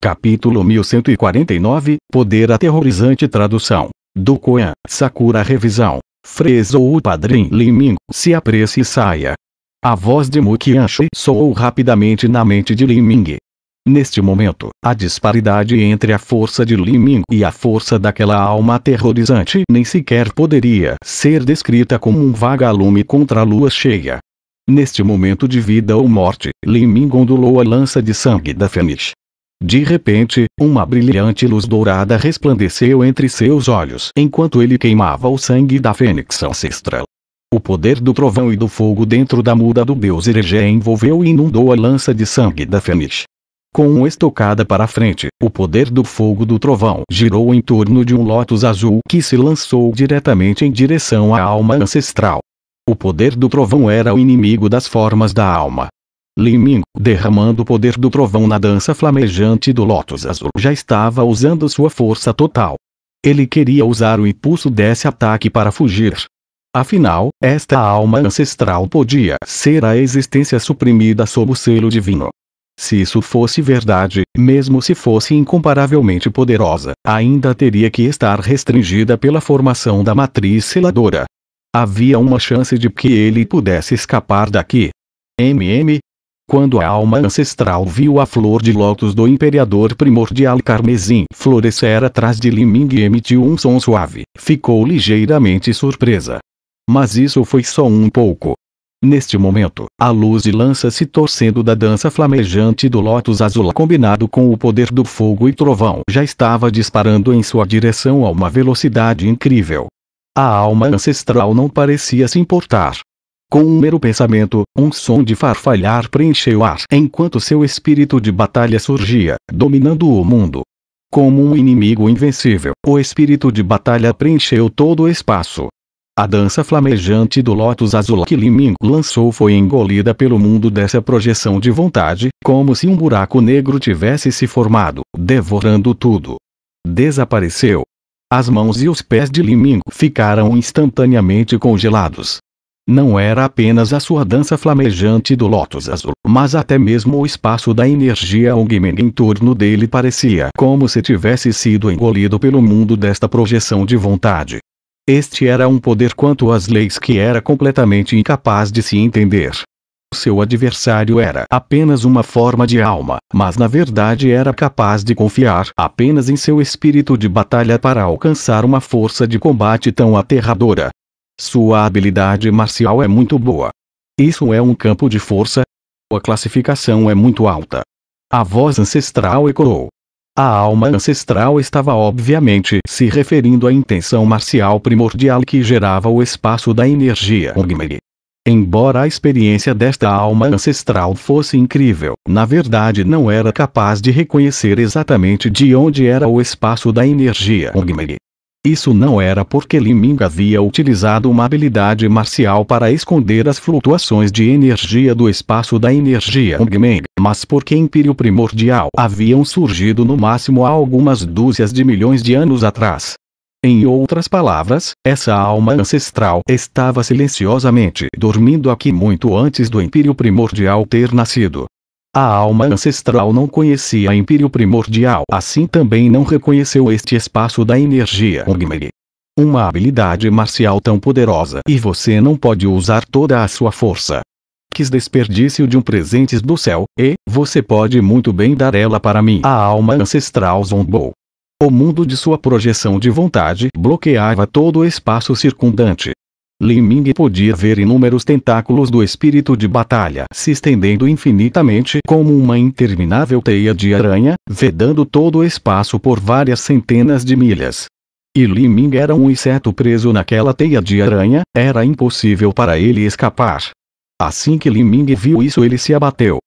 Capítulo 1149 Poder aterrorizante Tradução do Koan Sakura Revisão Frezo o Padrim Liming se apresse e saia. A voz de Mukianshi soou rapidamente na mente de Liming. Neste momento, a disparidade entre a força de Liming e a força daquela alma aterrorizante nem sequer poderia ser descrita como um vagalume contra a lua cheia. Neste momento de vida ou morte, Liming ondulou a lança de sangue da Fênix, de repente, uma brilhante luz dourada resplandeceu entre seus olhos enquanto ele queimava o sangue da fênix ancestral. O poder do trovão e do fogo dentro da muda do deus Herege envolveu e inundou a lança de sangue da fênix. Com uma estocada para frente, o poder do fogo do trovão girou em torno de um lótus azul que se lançou diretamente em direção à alma ancestral. O poder do trovão era o inimigo das formas da alma, Liming, derramando o poder do trovão na dança flamejante do lótus azul, já estava usando sua força total. Ele queria usar o impulso desse ataque para fugir. Afinal, esta alma ancestral podia ser a existência suprimida sob o selo divino. Se isso fosse verdade, mesmo se fosse incomparavelmente poderosa, ainda teria que estar restringida pela formação da matriz seladora. Havia uma chance de que ele pudesse escapar daqui. MM, quando a alma ancestral viu a flor de lótus do imperador primordial carmesim florescer atrás de Liming e emitiu um som suave, ficou ligeiramente surpresa. Mas isso foi só um pouco. Neste momento, a luz de lança se torcendo da dança flamejante do lótus azul combinado com o poder do fogo e trovão já estava disparando em sua direção a uma velocidade incrível. A alma ancestral não parecia se importar, com um mero pensamento, um som de farfalhar preencheu o ar enquanto seu espírito de batalha surgia, dominando o mundo. Como um inimigo invencível, o espírito de batalha preencheu todo o espaço. A dança flamejante do lótus azul que Liming lançou foi engolida pelo mundo dessa projeção de vontade, como se um buraco negro tivesse se formado, devorando tudo. Desapareceu. As mãos e os pés de Liming ficaram instantaneamente congelados. Não era apenas a sua dança flamejante do lótus azul, mas até mesmo o espaço da energia Ongmen em torno dele parecia como se tivesse sido engolido pelo mundo desta projeção de vontade. Este era um poder quanto às leis que era completamente incapaz de se entender. Seu adversário era apenas uma forma de alma, mas na verdade era capaz de confiar apenas em seu espírito de batalha para alcançar uma força de combate tão aterradora. Sua habilidade marcial é muito boa. Isso é um campo de força. A classificação é muito alta. A voz ancestral ecoou. A alma ancestral estava obviamente se referindo à intenção marcial primordial que gerava o espaço da energia Ungmeri. Embora a experiência desta alma ancestral fosse incrível, na verdade não era capaz de reconhecer exatamente de onde era o espaço da energia Ungmeri. Isso não era porque Liming havia utilizado uma habilidade marcial para esconder as flutuações de energia do espaço da energia Hongmeng, mas porque Império Primordial haviam surgido no máximo há algumas dúzias de milhões de anos atrás. Em outras palavras, essa alma ancestral estava silenciosamente dormindo aqui muito antes do Império Primordial ter nascido. A alma ancestral não conhecia império primordial, assim também não reconheceu este espaço da energia Ungmeri. Uma habilidade marcial tão poderosa e você não pode usar toda a sua força. Quis desperdício de um presente do céu, e, você pode muito bem dar ela para mim. A alma ancestral zombou. O mundo de sua projeção de vontade bloqueava todo o espaço circundante. Li Ming podia ver inúmeros tentáculos do espírito de batalha se estendendo infinitamente como uma interminável teia de aranha, vedando todo o espaço por várias centenas de milhas. E Li Ming era um inseto preso naquela teia de aranha, era impossível para ele escapar. Assim que Li Ming viu isso ele se abateu.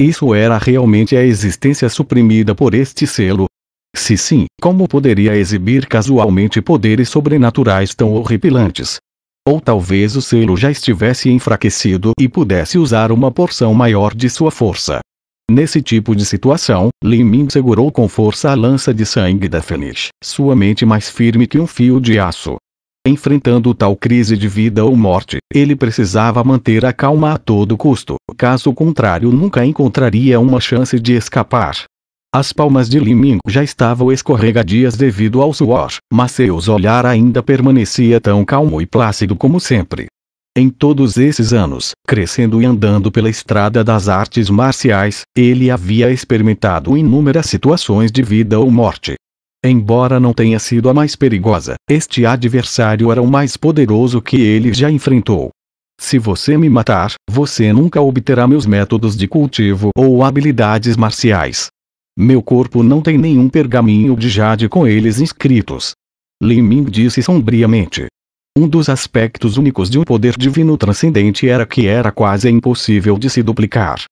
Isso era realmente a existência suprimida por este selo, se sim, como poderia exibir casualmente poderes sobrenaturais tão horripilantes? Ou talvez o selo já estivesse enfraquecido e pudesse usar uma porção maior de sua força. Nesse tipo de situação, Lin Min segurou com força a lança de sangue da Fenix, sua mente mais firme que um fio de aço. Enfrentando tal crise de vida ou morte, ele precisava manter a calma a todo custo, caso contrário nunca encontraria uma chance de escapar. As palmas de Liming já estavam escorregadias devido ao suor, mas seu olhar ainda permanecia tão calmo e plácido como sempre. Em todos esses anos, crescendo e andando pela estrada das artes marciais, ele havia experimentado inúmeras situações de vida ou morte. Embora não tenha sido a mais perigosa, este adversário era o mais poderoso que ele já enfrentou. Se você me matar, você nunca obterá meus métodos de cultivo ou habilidades marciais. Meu corpo não tem nenhum pergaminho de jade com eles inscritos. Li Ming disse sombriamente. Um dos aspectos únicos de um poder divino transcendente era que era quase impossível de se duplicar.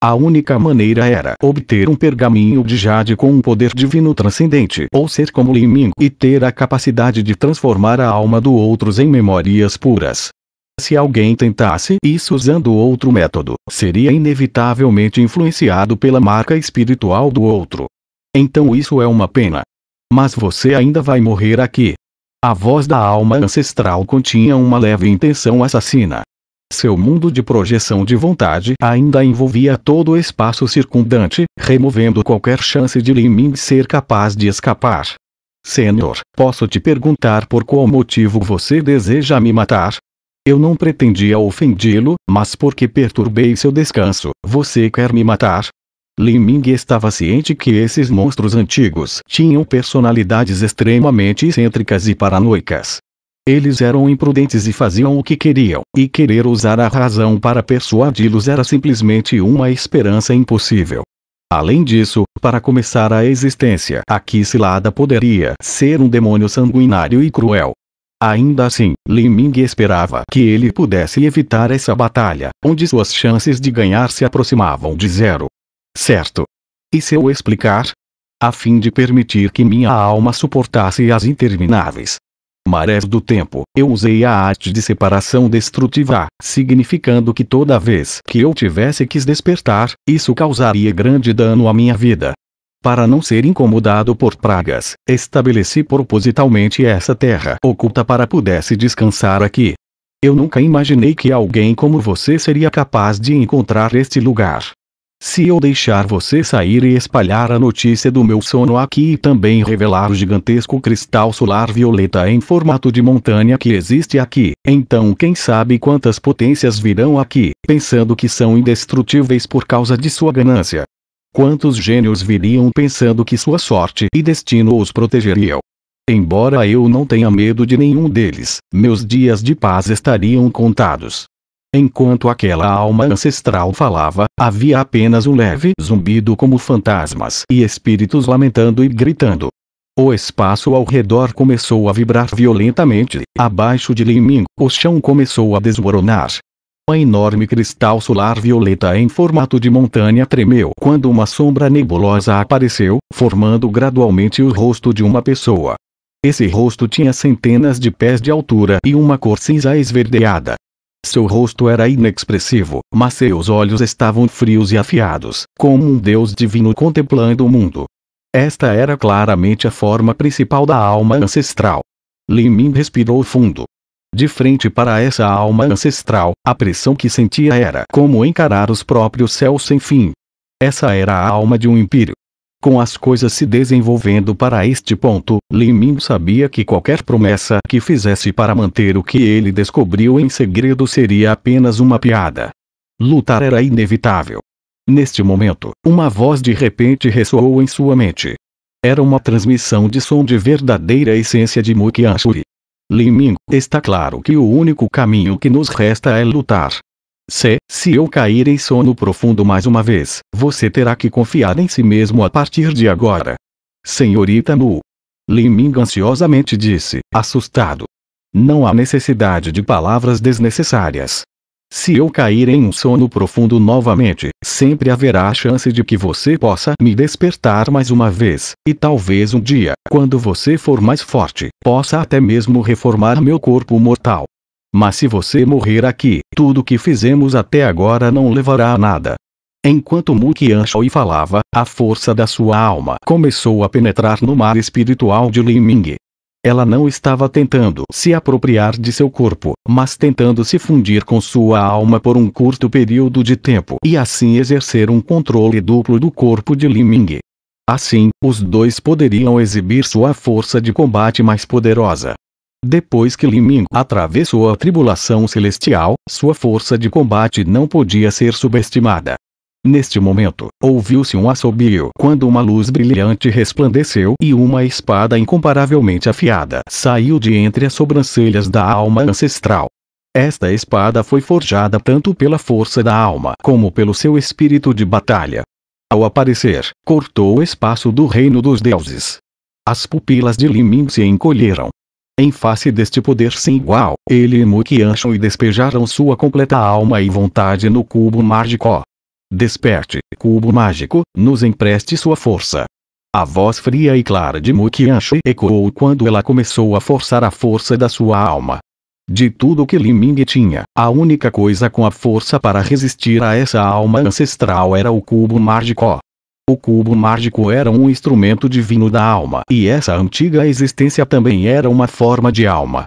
A única maneira era obter um pergaminho de jade com um poder divino transcendente ou ser como Liming e ter a capacidade de transformar a alma do outros em memórias puras. Se alguém tentasse isso usando outro método, seria inevitavelmente influenciado pela marca espiritual do outro. Então isso é uma pena. Mas você ainda vai morrer aqui. A voz da alma ancestral continha uma leve intenção assassina. Seu mundo de projeção de vontade ainda envolvia todo o espaço circundante, removendo qualquer chance de Lin Ming ser capaz de escapar. Senhor, posso te perguntar por qual motivo você deseja me matar? Eu não pretendia ofendê-lo, mas porque perturbei seu descanso, você quer me matar? Lin Ming estava ciente que esses monstros antigos tinham personalidades extremamente excêntricas e paranoicas. Eles eram imprudentes e faziam o que queriam, e querer usar a razão para persuadi-los era simplesmente uma esperança impossível. Além disso, para começar a existência, a Kisilada poderia ser um demônio sanguinário e cruel, Ainda assim, Li Ming esperava que ele pudesse evitar essa batalha, onde suas chances de ganhar se aproximavam de zero. Certo. E se eu explicar? A fim de permitir que minha alma suportasse as intermináveis marés do tempo, eu usei a arte de separação destrutiva, significando que toda vez que eu tivesse que despertar, isso causaria grande dano à minha vida, para não ser incomodado por pragas, estabeleci propositalmente essa terra oculta para pudesse descansar aqui. Eu nunca imaginei que alguém como você seria capaz de encontrar este lugar. Se eu deixar você sair e espalhar a notícia do meu sono aqui e também revelar o gigantesco cristal solar violeta em formato de montanha que existe aqui, então quem sabe quantas potências virão aqui, pensando que são indestrutíveis por causa de sua ganância. Quantos gênios viriam pensando que sua sorte e destino os protegeriam? Embora eu não tenha medo de nenhum deles, meus dias de paz estariam contados. Enquanto aquela alma ancestral falava, havia apenas um leve zumbido como fantasmas e espíritos lamentando e gritando. O espaço ao redor começou a vibrar violentamente, abaixo de mim, o chão começou a desmoronar, um enorme cristal solar violeta em formato de montanha tremeu quando uma sombra nebulosa apareceu, formando gradualmente o rosto de uma pessoa. Esse rosto tinha centenas de pés de altura e uma cor cinza esverdeada. Seu rosto era inexpressivo, mas seus olhos estavam frios e afiados, como um deus divino contemplando o mundo. Esta era claramente a forma principal da alma ancestral. Min respirou fundo, de frente para essa alma ancestral, a pressão que sentia era como encarar os próprios céus sem fim. Essa era a alma de um impírio. Com as coisas se desenvolvendo para este ponto, Liminho sabia que qualquer promessa que fizesse para manter o que ele descobriu em segredo seria apenas uma piada. Lutar era inevitável. Neste momento, uma voz de repente ressoou em sua mente. Era uma transmissão de som de verdadeira essência de Mukianshuri. Liming, está claro que o único caminho que nos resta é lutar. Se, se eu cair em sono profundo mais uma vez, você terá que confiar em si mesmo a partir de agora. Senhorita Nu. Liming ansiosamente disse, assustado. Não há necessidade de palavras desnecessárias. Se eu cair em um sono profundo novamente, sempre haverá a chance de que você possa me despertar mais uma vez, e talvez um dia, quando você for mais forte, possa até mesmo reformar meu corpo mortal. Mas se você morrer aqui, tudo que fizemos até agora não levará a nada. Enquanto Mukian Shoi falava, a força da sua alma começou a penetrar no mar espiritual de Liming, ela não estava tentando se apropriar de seu corpo, mas tentando se fundir com sua alma por um curto período de tempo e assim exercer um controle duplo do corpo de Liming. Assim, os dois poderiam exibir sua força de combate mais poderosa. Depois que Liming atravessou a tribulação celestial, sua força de combate não podia ser subestimada. Neste momento, ouviu-se um assobio quando uma luz brilhante resplandeceu e uma espada incomparavelmente afiada saiu de entre as sobrancelhas da alma ancestral. Esta espada foi forjada tanto pela força da alma como pelo seu espírito de batalha. Ao aparecer, cortou o espaço do reino dos deuses. As pupilas de Liming se encolheram. Em face deste poder sem igual, ele e Mukianshu despejaram sua completa alma e vontade no cubo Mardikó. Desperte, cubo mágico, nos empreste sua força. A voz fria e clara de Mukianshi ecoou quando ela começou a forçar a força da sua alma. De tudo que Li Ming tinha, a única coisa com a força para resistir a essa alma ancestral era o cubo mágico. O cubo mágico era um instrumento divino da alma, e essa antiga existência também era uma forma de alma.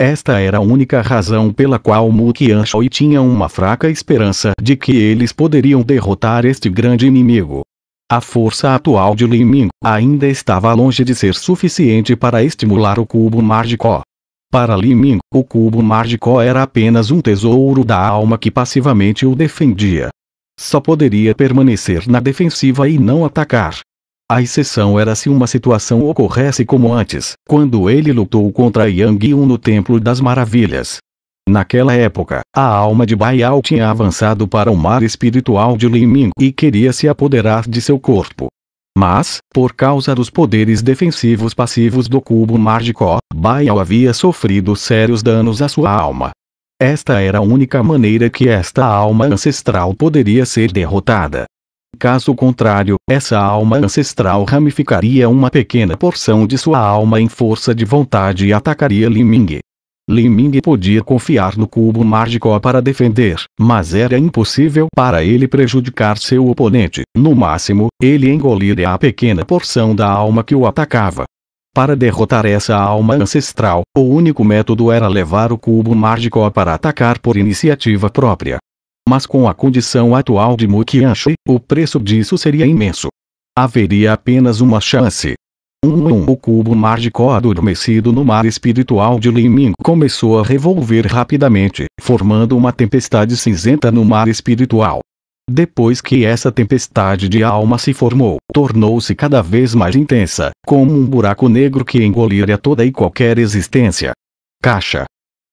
Esta era a única razão pela qual Mu Mukianshui tinha uma fraca esperança de que eles poderiam derrotar este grande inimigo. A força atual de Ming ainda estava longe de ser suficiente para estimular o cubo mágico. Para Ming, o cubo mágico era apenas um tesouro da alma que passivamente o defendia. Só poderia permanecer na defensiva e não atacar. A exceção era se uma situação ocorresse como antes, quando ele lutou contra Yang Yun no Templo das Maravilhas. Naquela época, a alma de Baiao tinha avançado para o mar espiritual de Liming e queria se apoderar de seu corpo. Mas, por causa dos poderes defensivos passivos do cubo mágico, Baiao havia sofrido sérios danos à sua alma. Esta era a única maneira que esta alma ancestral poderia ser derrotada. Caso contrário, essa alma ancestral ramificaria uma pequena porção de sua alma em força de vontade e atacaria Liming. Liming podia confiar no cubo mágico para defender, mas era impossível para ele prejudicar seu oponente. No máximo, ele engoliria a pequena porção da alma que o atacava. Para derrotar essa alma ancestral, o único método era levar o cubo mágico para atacar por iniciativa própria mas com a condição atual de Mukiashi, o preço disso seria imenso. Haveria apenas uma chance. Um, um, o cubo mágico adormecido no mar espiritual de Liming começou a revolver rapidamente, formando uma tempestade cinzenta no mar espiritual. Depois que essa tempestade de alma se formou, tornou-se cada vez mais intensa, como um buraco negro que engoliria toda e qualquer existência. Caixa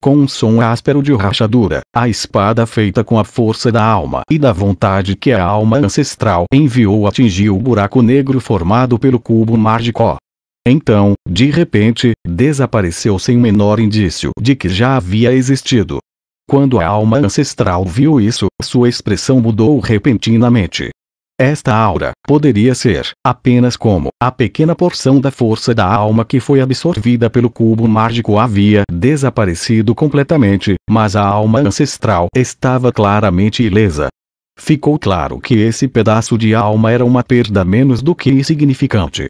com um som áspero de rachadura, a espada feita com a força da alma e da vontade que a alma ancestral enviou atingiu o buraco negro formado pelo cubo mágico. Então, de repente, desapareceu sem o menor indício de que já havia existido. Quando a alma ancestral viu isso, sua expressão mudou repentinamente. Esta aura poderia ser apenas como a pequena porção da força da alma que foi absorvida pelo cubo mágico havia desaparecido completamente, mas a alma ancestral estava claramente ilesa. Ficou claro que esse pedaço de alma era uma perda menos do que insignificante.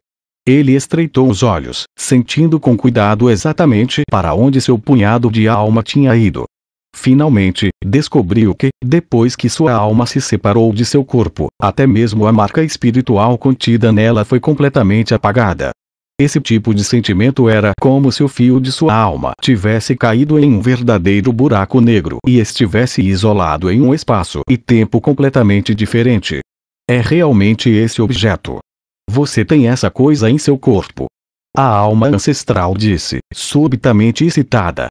Ele estreitou os olhos, sentindo com cuidado exatamente para onde seu punhado de alma tinha ido. Finalmente, descobriu que, depois que sua alma se separou de seu corpo, até mesmo a marca espiritual contida nela foi completamente apagada. Esse tipo de sentimento era como se o fio de sua alma tivesse caído em um verdadeiro buraco negro e estivesse isolado em um espaço e tempo completamente diferente. É realmente esse objeto. Você tem essa coisa em seu corpo. A alma ancestral disse, subitamente excitada,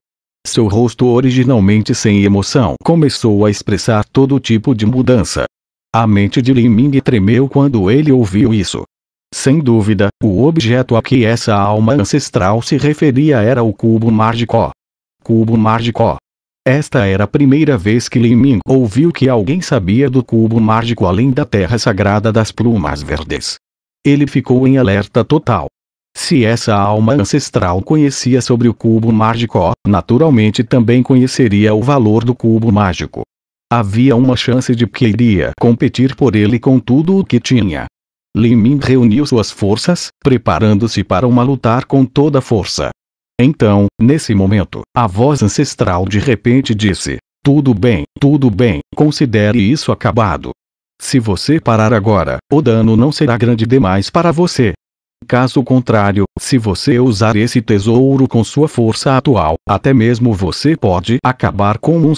seu rosto originalmente sem emoção começou a expressar todo tipo de mudança. A mente de Lin Ming tremeu quando ele ouviu isso. Sem dúvida, o objeto a que essa alma ancestral se referia era o cubo mágico. Cubo mágico. Esta era a primeira vez que Lin Ming ouviu que alguém sabia do cubo mágico além da terra sagrada das plumas verdes. Ele ficou em alerta total. Se essa alma ancestral conhecia sobre o cubo mágico, naturalmente também conheceria o valor do cubo mágico. Havia uma chance de que iria competir por ele com tudo o que tinha. Li Min reuniu suas forças, preparando-se para uma lutar com toda a força. Então, nesse momento, a voz ancestral de repente disse: Tudo bem, tudo bem, considere isso acabado. Se você parar agora, o dano não será grande demais para você. Caso contrário, se você usar esse tesouro com sua força atual, até mesmo você pode acabar com um